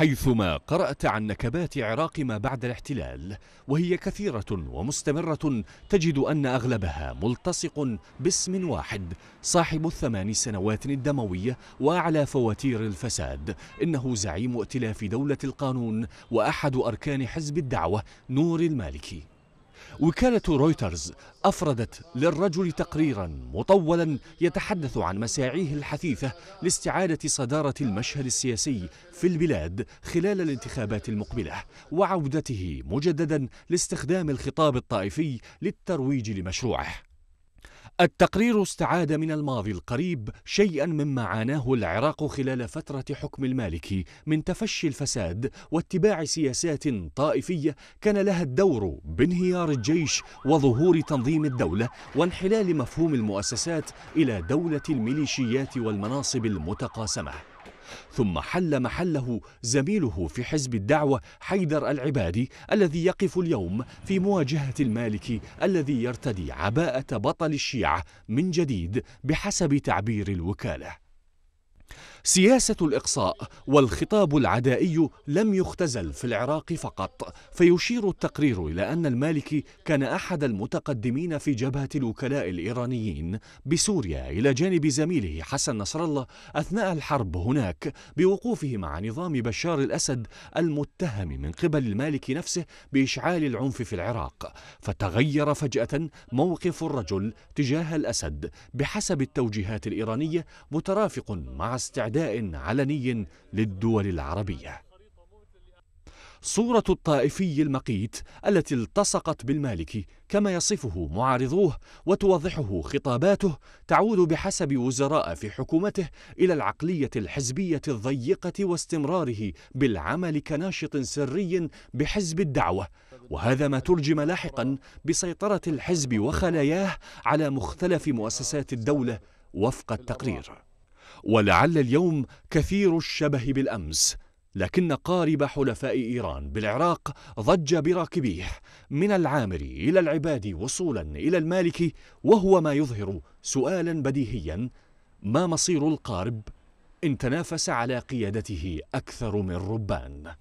حيثما قرأت عن نكبات عراق ما بعد الاحتلال وهي كثيرة ومستمرة تجد أن أغلبها ملتصق باسم واحد صاحب الثمان سنوات الدموية وأعلى فواتير الفساد إنه زعيم ائتلاف دولة القانون وأحد أركان حزب الدعوة نور المالكي وكالة رويترز أفردت للرجل تقريرا مطولا يتحدث عن مساعيه الحثيثة لاستعادة صدارة المشهد السياسي في البلاد خلال الانتخابات المقبلة وعودته مجددا لاستخدام الخطاب الطائفي للترويج لمشروعه التقرير استعاد من الماضي القريب شيئا مما عاناه العراق خلال فترة حكم المالكي من تفشي الفساد واتباع سياسات طائفية كان لها الدور بانهيار الجيش وظهور تنظيم الدولة وانحلال مفهوم المؤسسات إلى دولة الميليشيات والمناصب المتقاسمة ثم حل محله زميله في حزب الدعوة حيدر العبادي الذي يقف اليوم في مواجهة المالكي الذي يرتدي عباءة بطل الشيعة من جديد بحسب تعبير الوكالة سياسة الإقصاء والخطاب العدائي لم يختزل في العراق فقط فيشير التقرير إلى أن المالكي كان أحد المتقدمين في جبهة الوكلاء الإيرانيين بسوريا إلى جانب زميله حسن نصر الله أثناء الحرب هناك بوقوفه مع نظام بشار الأسد المتهم من قبل المالكي نفسه بإشعال العنف في العراق فتغير فجأة موقف الرجل تجاه الأسد بحسب التوجيهات الإيرانية مترافق مع استعداد أعداء علني للدول العربية صورة الطائفي المقيت التي التصقت بالمالكي كما يصفه معارضوه وتوضحه خطاباته تعود بحسب وزراء في حكومته إلى العقلية الحزبية الضيقة واستمراره بالعمل كناشط سري بحزب الدعوة وهذا ما ترجم لاحقا بسيطرة الحزب وخلاياه على مختلف مؤسسات الدولة وفق التقرير ولعل اليوم كثير الشبه بالأمس لكن قارب حلفاء إيران بالعراق ضج براكبيه من العامري إلى العبادي وصولا إلى المالكي وهو ما يظهر سؤالا بديهيا ما مصير القارب إن تنافس على قيادته أكثر من ربان؟